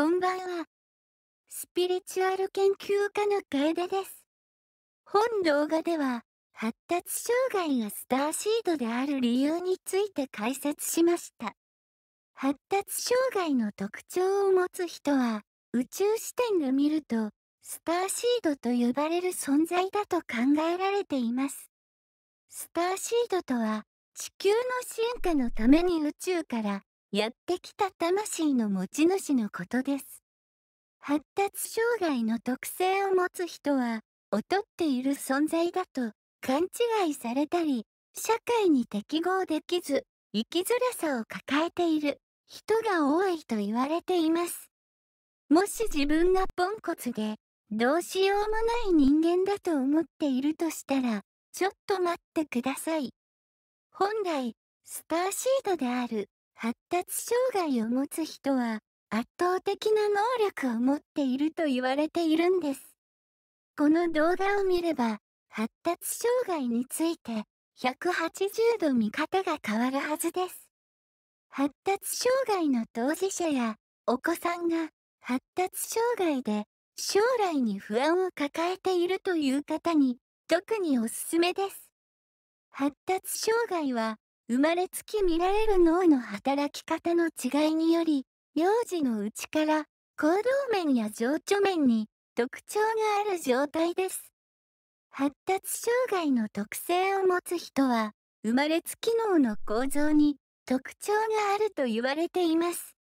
こんばんは。スピリチュアル研究家の楓です。本動画では、発達障害がスターシードである理由について解説しました。発達障害の特徴を持つ人は、宇宙視点で見ると、スターシードと呼ばれる存在だと考えられています。スターシードとは、地球の進化のために宇宙からやってきた魂の持ち主のことです。発達障害の特性を持つ人は、劣っている存在だと勘違いされたり、社会に適合できず、生きづらさを抱えている人が多いと言われています。もし自分がポンコツで、どうしようもない人間だと思っているとしたら、ちょっと待ってください。本来、スターシードである発達障害を持つ人は圧倒的な能力を持っていると言われているんです。この動画を見れば、発達障害について180度見方が変わるはずです。発達障害の当事者やお子さんが発達障害で将来に不安を抱えているという方に特におすすめです。発達障害は生まれつき見られる脳の働き方の違いにより、幼児のうちから行動面や情緒面に特徴がある状態です。発達障害の特性を持つ人は、生まれつき脳の構造に特徴があると言われています。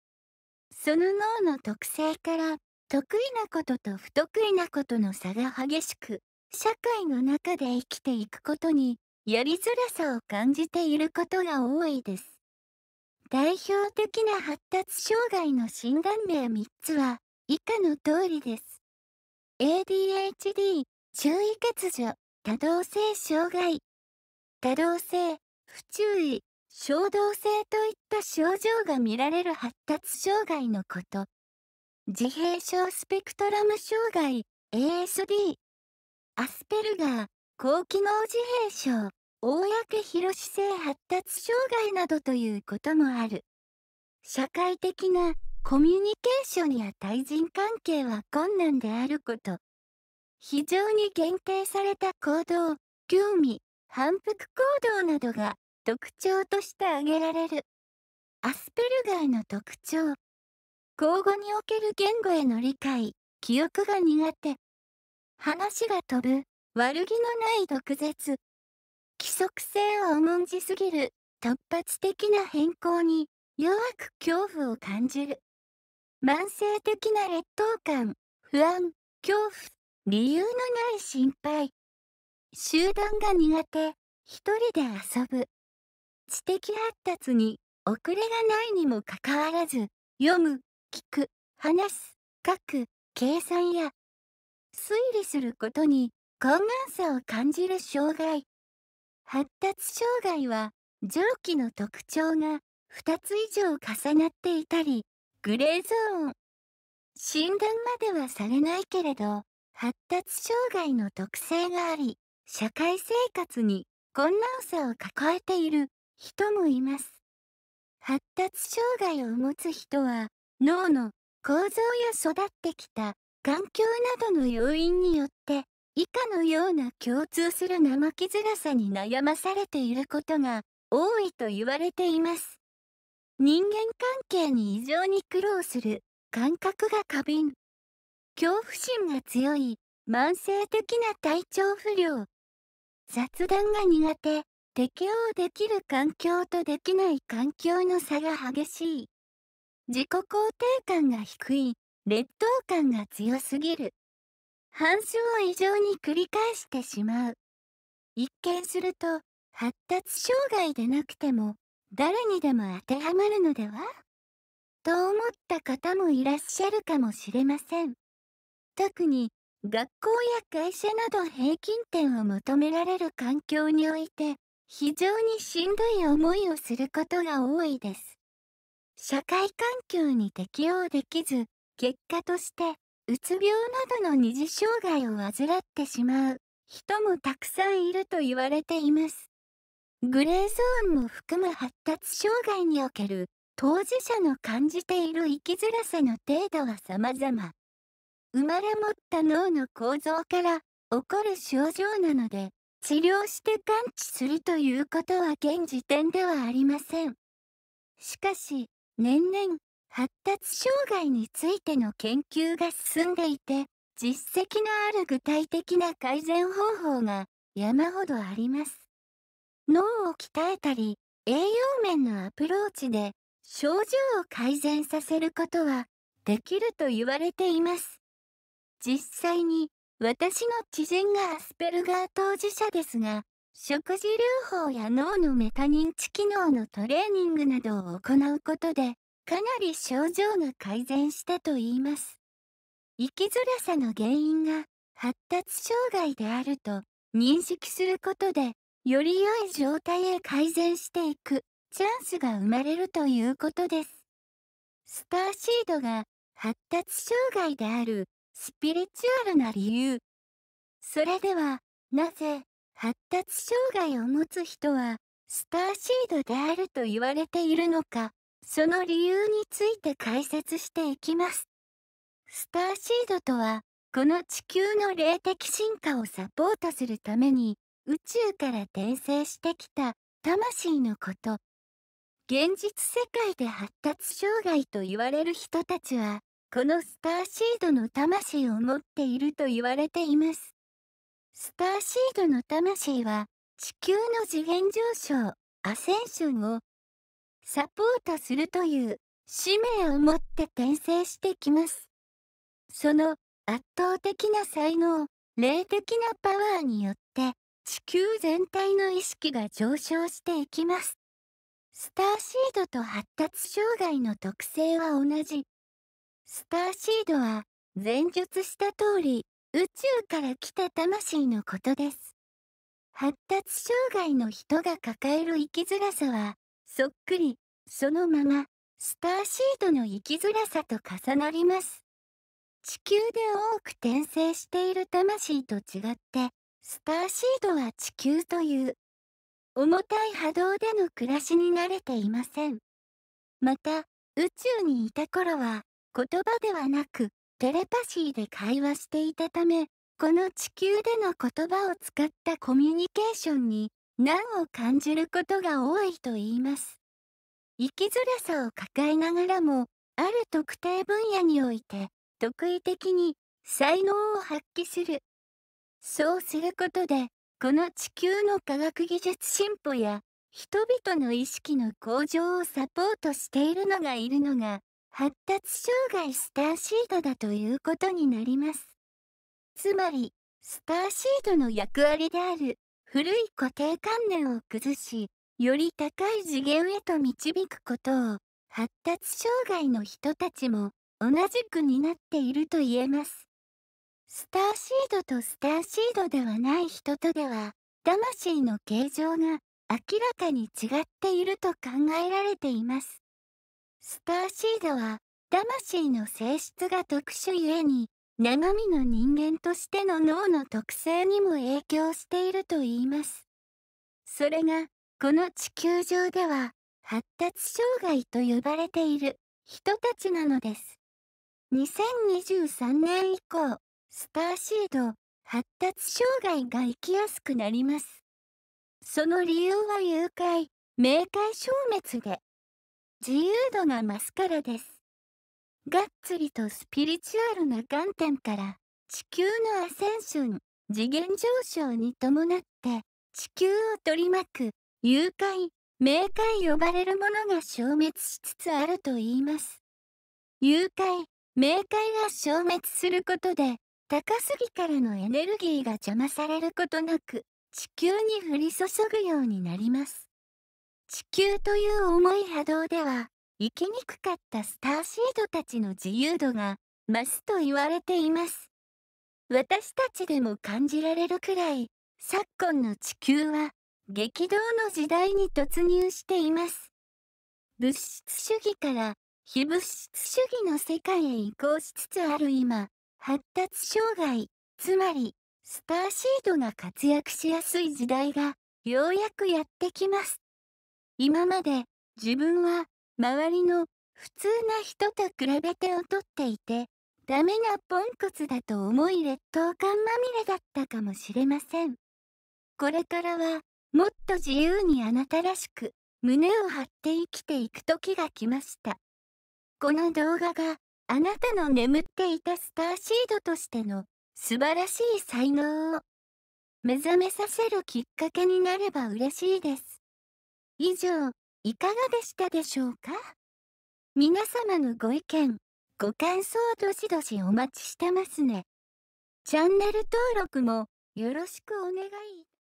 その脳の特性から、得意なことと不得意なことの差が激しく、社会の中で生きていくことにやりづらさを感じていることが多いです。代表的な発達障害の診断名3つは以下の通りです。ADHD、注意欠如、多動性障害、多動性、不注意、衝動性といった症状が見られる発達障害のこと。自閉症スペクトラム障害、ASD、アスペルガー、高機能自閉症、公広姿性発達障害などということもある。社会的なコミュニケーションや対人関係は困難であること。非常に限定された行動、興味、反復行動などが特徴として挙げられる。アスペルガーの特徴。口語における言語への理解、記憶が苦手。話が飛ぶ、悪気のない毒舌。規則性を重んじすぎる突発的な変更に弱く恐怖を感じる。慢性的な劣等感、不安、恐怖、理由のない心配。集団が苦手、一人で遊ぶ。知的発達に遅れがないにもかかわらず、読む、聞く、話す、書く、計算や推理することに困難さを感じる障害発達障害は上記の特徴が2つ以上重なっていたりグレーゾーン診断まではされないけれど発達障害の特性があり社会生活に困難さを抱えている人もいます発達障害を持つ人は脳の構造や育ってきた環境などの要因によって以下のような共通する生きづらさに悩まされていることが多いと言われています。人間関係に異常に苦労する、感覚が過敏。恐怖心が強い、慢性的な体調不良。雑談が苦手、適応できる環境とできない環境の差が激しい。自己肯定感が低い、劣等感が強すぎる。反数を異常に繰り返してしまう。一見すると発達障害でなくても誰にでも当てはまるのではと思った方もいらっしゃるかもしれません。特に学校や会社など平均点を求められる環境において非常にしんどい思いをすることが多いです。社会環境に適応できず結果としてうつ病などの二次障害を患ってしまう人もたくさんいると言われています。グレーゾーンも含む発達障害における当事者の感じている生きづらさの程度は様々。生まれ持った脳の構造から起こる症状なので、治療して感知するということは現時点ではありません。しかし、年々、発達障害についての研究が進んでいて、実績のある具体的な改善方法が山ほどあります。脳を鍛えたり、栄養面のアプローチで症状を改善させることはできると言われています。実際に私の知人がアスペルガー当事者ですが、食事療法や脳のメタ認知機能のトレーニングなどを行うことで、かなり症状が改善したといいます。生きづらさの原因が発達障害であると認識することで、より良い状態へ改善していくチャンスが生まれるということです。スターシードが発達障害であるスピリチュアルな理由。それでは、なぜ発達障害を持つ人はスターシードであると言われているのか。その理由について解説していきます。スターシードとは、この地球の霊的進化をサポートするために、宇宙から転生してきた魂のこと。現実世界で発達障害と言われる人たちは、このスターシードの魂を持っていると言われています。スターシードの魂は、地球の次元上昇、アセンションをサポートするという使命を持って転生してきます。その圧倒的な才能、霊的なパワーによって地球全体の意識が上昇していきます。スターシードと発達障害の特性は同じ。スターシードは前述した通り宇宙から来た魂のことです。発達障害の人が抱える生きづらさはそっくり、そのまま、スターシードの生きづらさと重なります。地球で多く転生している魂と違って、スターシードは地球という、重たい波動での暮らしに慣れていません。また、宇宙にいた頃は、言葉ではなく、テレパシーで会話していたため、この地球での言葉を使ったコミュニケーションに難を感じることが多いと言います。生きづらさを抱えながらも、ある特定分野において、特異的に才能を発揮する。そうすることで、この地球の科学技術進歩や、人々の意識の向上をサポートしているのがいるのが、発達障害スターシードだということになります。つまり、スターシードの役割である古い固定観念を崩し、より高い次元へと導くことを、発達障害の人たちも同じく担っていると言えます。スターシードとスターシードではない人とでは、魂の形状が明らかに違っていると考えられています。スターシードは、魂の性質が特殊ゆえに、生身の人間としての脳の特性にも影響しているといいます。それが、この地球上では、発達障害と呼ばれている人たちなのです。2023年以降、スターシード、発達障害が生きやすくなります。その理由は誘拐、明快消滅で、自由度が増すからです。がっつりとスピリチュアルな観点から地球のアセンション次元上昇に伴って地球を取り巻く誘拐冥界呼ばれるものが消滅しつつあると言います誘拐冥界が消滅することで高杉からのエネルギーが邪魔されることなく地球に降り注ぐようになります地球という重い波動では生きにくかったスターシードたちの自由度が増すと言われています。私たちでも感じられるくらい、昨今の地球は激動の時代に突入しています。物質主義から非物質主義の世界へ移行しつつある今、発達障害、つまりスターシードが活躍しやすい時代がようやくやってきます。今まで自分は周りの普通な人と比べて劣っていてダメなポンコツだと思い劣等感まみれだったかもしれませんこれからはもっと自由にあなたらしく胸を張って生きていく時が来ましたこの動画があなたの眠っていたスターシードとしての素晴らしい才能を目覚めさせるきっかけになれば嬉しいです以上いかがでしたでしょうか皆様のご意見、ご感想どしどしお待ちしてますね。チャンネル登録もよろしくお願いいたします。